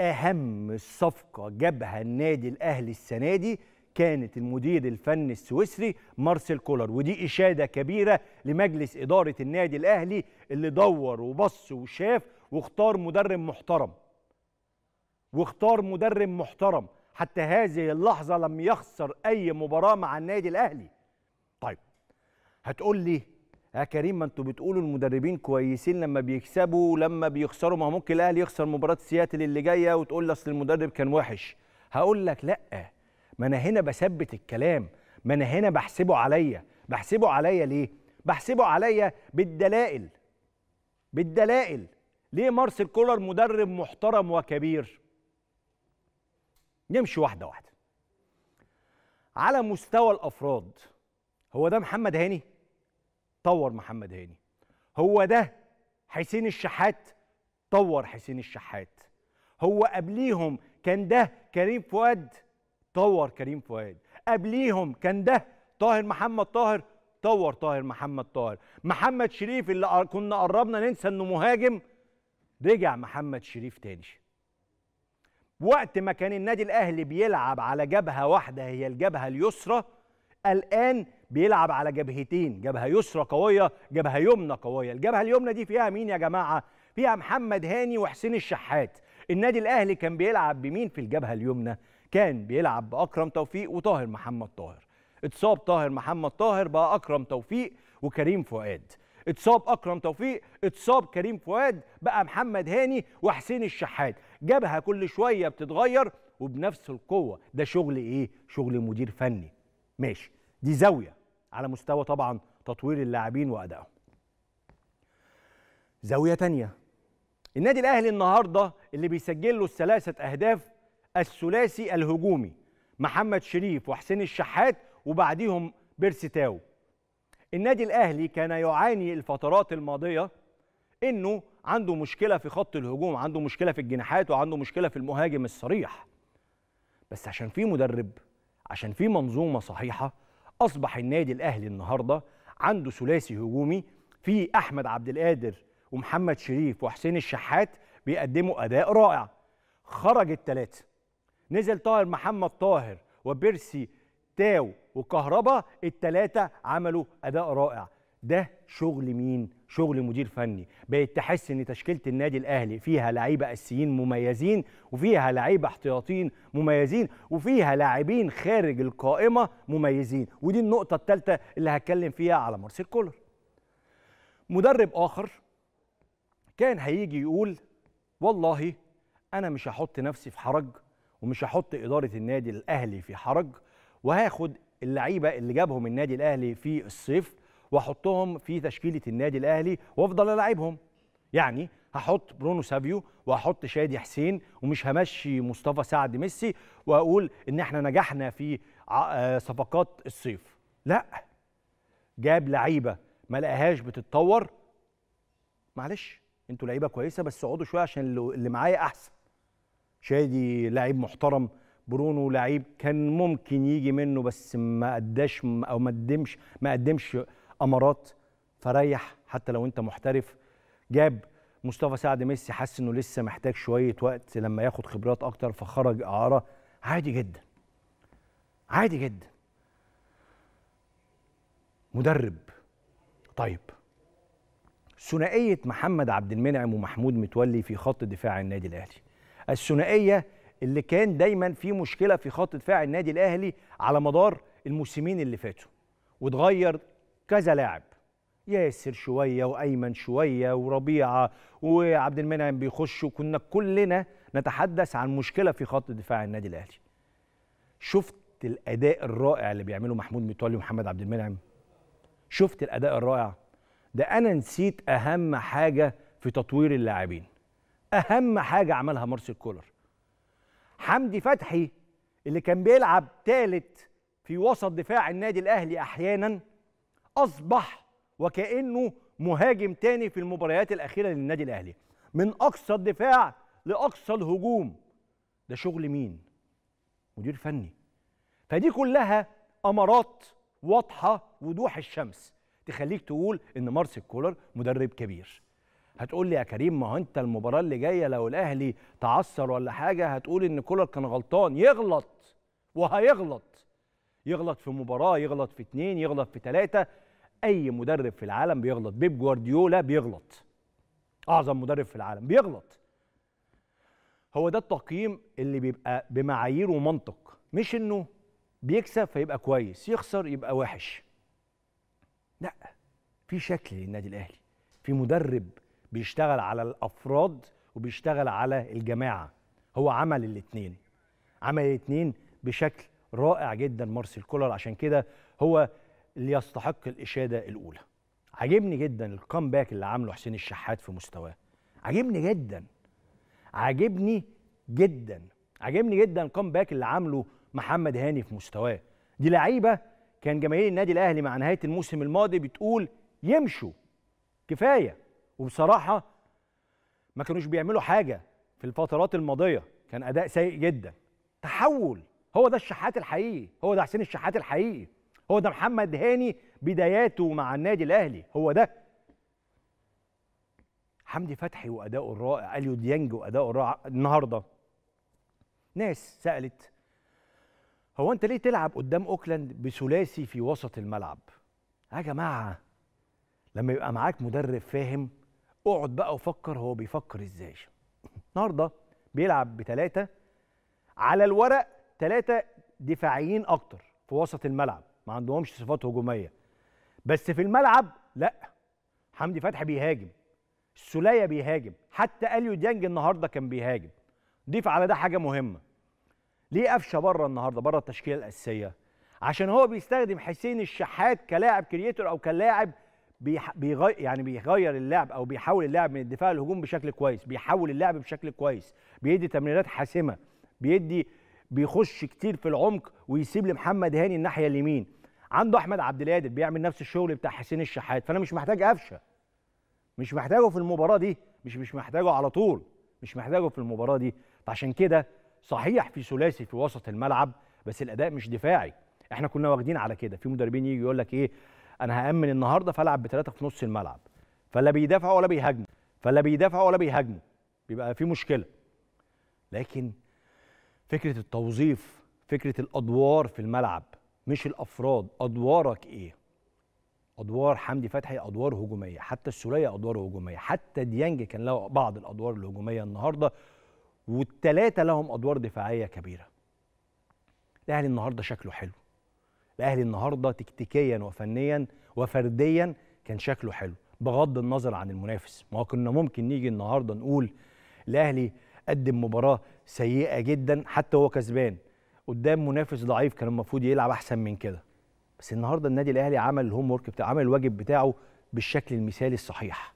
اهم صفقه جابها النادي الاهلي السنه دي كانت المدير الفني السويسري مارسيل كولر ودي اشاده كبيره لمجلس اداره النادي الاهلي اللي دور وبص وشاف واختار مدرب محترم واختار مدرب محترم حتى هذه اللحظه لم يخسر اي مباراه مع النادي الاهلي طيب هتقول لي يا كريم ما انتوا بتقولوا المدربين كويسين لما بيكسبوا لما بيخسروا ما هو ممكن الاهلي يخسر مباراه سياتل اللي جايه وتقول اصل المدرب كان وحش هقول لك لا ما انا هنا بثبت الكلام ما انا هنا بحسبه عليا بحسبه عليا ليه بحسبه عليا بالدلائل بالدلائل ليه مارسيل كولر مدرب محترم وكبير نمشي واحده واحده على مستوى الافراد هو ده محمد هاني طور محمد هاني هو ده حسين الشحات طور حسين الشحات هو قبليهم كان ده كريم فؤاد طور كريم فؤاد قبليهم كان ده طاهر محمد طاهر طور طاهر محمد طاهر محمد شريف اللي كنا قربنا ننسى انه مهاجم رجع محمد شريف تاني وقت ما كان النادي الاهلي بيلعب على جبهه واحده هي الجبهه اليسرى الان بيلعب على جبهتين جبهه يسرى قويه جبهه يمنى قويه الجبهه اليمنى دي فيها مين يا جماعه فيها محمد هاني وحسين الشحات النادي الاهلي كان بيلعب بمين في الجبهه اليمنى كان بيلعب باكرم توفيق وطاهر محمد طاهر اتصاب طاهر محمد طاهر بقى اكرم توفيق وكريم فؤاد اتصاب اكرم توفيق اتصاب كريم فؤاد بقى محمد هاني وحسين الشحات جبهه كل شويه بتتغير وبنفس القوه ده شغل ايه شغل مدير فني ماشي دي زاويه على مستوى طبعا تطوير اللاعبين وادائهم زاويه تانية النادي الاهلي النهارده اللي بيسجل له الثلاثه اهداف الثلاثي الهجومي محمد شريف وحسين الشحات وبعديهم بيرسيتاو النادي الاهلي كان يعاني الفترات الماضيه انه عنده مشكله في خط الهجوم عنده مشكله في الجناحات وعنده مشكله في المهاجم الصريح بس عشان في مدرب عشان في منظومه صحيحه أصبح النادي الأهلي النهاردة عنده ثلاثي هجومي في أحمد عبد القادر ومحمد شريف وحسين الشحات بيقدموا أداء رائع خرج الثلاثة نزل طاهر محمد طاهر وبيرسي تاو وكهربا الثلاثة عملوا أداء رائع ده شغل مين؟ شغل مدير فني بقت تحس ان تشكيله النادي الاهلي فيها لعيبه اساسيين مميزين وفيها لعيبه احتياطيين مميزين وفيها لاعبين خارج القائمه مميزين ودي النقطه الثالثه اللي هتكلم فيها على مارسيل كولر مدرب اخر كان هيجي يقول والله انا مش هحط نفسي في حرج ومش هحط اداره النادي الاهلي في حرج وهاخد اللعيبه اللي جابهم النادي الاهلي في الصيف واحطهم في تشكيله النادي الاهلي وافضل العبهم يعني هحط برونو سافيو وهحط شادي حسين ومش همشي مصطفى سعد ميسي واقول ان احنا نجحنا في آه، صفقات الصيف لا جاب لعيبه ما لقاهاش بتتطور معلش انتوا لعيبه كويسه بس اقعدوا شويه عشان اللي معايا احسن شادي لعيب محترم برونو لعيب كان ممكن يجي منه بس ما قداش او ما قدمش ما قدمش امارات فريح حتى لو انت محترف جاب مصطفى سعد ميسي حس انه لسه محتاج شويه وقت لما ياخد خبرات اكتر فخرج اعاره عادي جدا عادي جدا مدرب طيب ثنائيه محمد عبد المنعم ومحمود متولي في خط دفاع النادي الاهلي الثنائيه اللي كان دايما في مشكله في خط دفاع النادي الاهلي على مدار الموسمين اللي فاتوا وتغير كذا لاعب ياسر شويه وايمن شويه وربيعه وعبد المنعم بيخش وكنا كلنا نتحدث عن مشكله في خط دفاع النادي الاهلي شفت الاداء الرائع اللي بيعمله محمود متولي ومحمد عبد المنعم شفت الاداء الرائع ده انا نسيت اهم حاجه في تطوير اللاعبين اهم حاجه عملها مارسيل كولر حمدي فتحي اللي كان بيلعب ثالث في وسط دفاع النادي الاهلي احيانا اصبح وكانه مهاجم تاني في المباريات الاخيره للنادي الاهلي من اقصى الدفاع لاقصى الهجوم ده شغل مين مدير فني فدي كلها امارات واضحه وضوح الشمس تخليك تقول ان مارسيل كولر مدرب كبير هتقول لي يا كريم ما هو انت المباراه اللي جايه لو الاهلي تعثر ولا حاجه هتقول ان كولر كان غلطان يغلط وهيغلط يغلط في مباراه يغلط في اتنين يغلط في تلاتة اي مدرب في العالم بيغلط بيب جوارديولا بيغلط اعظم مدرب في العالم بيغلط هو ده التقييم اللي بيبقى بمعايير ومنطق مش انه بيكسب فيبقى كويس يخسر يبقى وحش لا في شكل للنادي الاهلي في مدرب بيشتغل على الافراد وبيشتغل على الجماعه هو عمل الاتنين عمل الاتنين بشكل رائع جدا مارسيل كولر عشان كده هو اللي يستحق الاشاده الاولى عجبني جدا الكامباك اللي عامله حسين الشحات في مستواه عجبني جدا عجبني جدا عجبني جدا الكامباك اللي عامله محمد هاني في مستواه دي لعيبه كان جماهير النادي الاهلي مع نهايه الموسم الماضي بتقول يمشوا كفايه وبصراحه ما كانوش بيعملوا حاجه في الفترات الماضيه كان اداء سيء جدا تحول هو ده الشحات الحقيقي هو ده حسين الشحات الحقيقي هو ده محمد هاني بداياته مع النادي الاهلي هو ده حمدي فتحي واداؤه الرائع اليو ديانج واداؤه الرائع النهارده ناس سالت هو انت ليه تلعب قدام اوكلاند بثلاثي في وسط الملعب يا جماعه لما يبقى معاك مدرب فاهم اقعد بقى وفكر هو بيفكر ازاي النهارده بيلعب بثلاثه على الورق ثلاثه دفاعيين اكتر في وسط الملعب ما عندهمش صفات هجوميه بس في الملعب لا حمدي فتحي بيهاجم السلية بيهاجم حتى اليو ديانج النهارده كان بيهاجم ضيف على ده حاجه مهمه ليه قفشه بره النهارده بره التشكيله الاساسيه عشان هو بيستخدم حسين الشحات كلاعب كرييتور او كلاعب بيغير يعني بيغير اللعب او بيحول اللعب من الدفاع للهجوم بشكل كويس بيحول اللعب بشكل كويس بيدي تمريرات حاسمه بيدي بيخش كتير في العمق ويسيب لمحمد هاني الناحيه اليمين عنده احمد عبد القادر بيعمل نفس الشغل بتاع حسين الشحات فانا مش محتاج قفشه مش محتاجه في المباراه دي مش مش محتاجه على طول مش محتاجه في المباراه دي فعشان كده صحيح في ثلاثي في وسط الملعب بس الاداء مش دفاعي احنا كنا واخدين على كده في مدربين يجي يقول لك ايه انا هامن النهارده فالعب بثلاثه في نص الملعب فلا بيدافع ولا بيهاجم فلا بيدافع ولا بيهاجموا بيبقى في مشكله لكن فكره التوظيف فكره الادوار في الملعب مش الافراد ادوارك ايه ادوار حمدي فتحي ادوار هجوميه حتى السوليه ادوار هجوميه حتى ديانج كان له بعض الادوار الهجوميه النهارده والتلاتة لهم ادوار دفاعيه كبيره الاهلي النهارده شكله حلو الاهلي النهارده تكتيكيا وفنيا وفرديا كان شكله حلو بغض النظر عن المنافس ما كنا ممكن نيجي النهارده نقول الاهلي قدم مباراه سيئه جدا حتى هو كسبان قدام منافس ضعيف كان المفروض يلعب احسن من كده بس النهارده النادي الاهلي عمل الهوم ورك بتاعه عمل الواجب بتاعه بالشكل المثالي الصحيح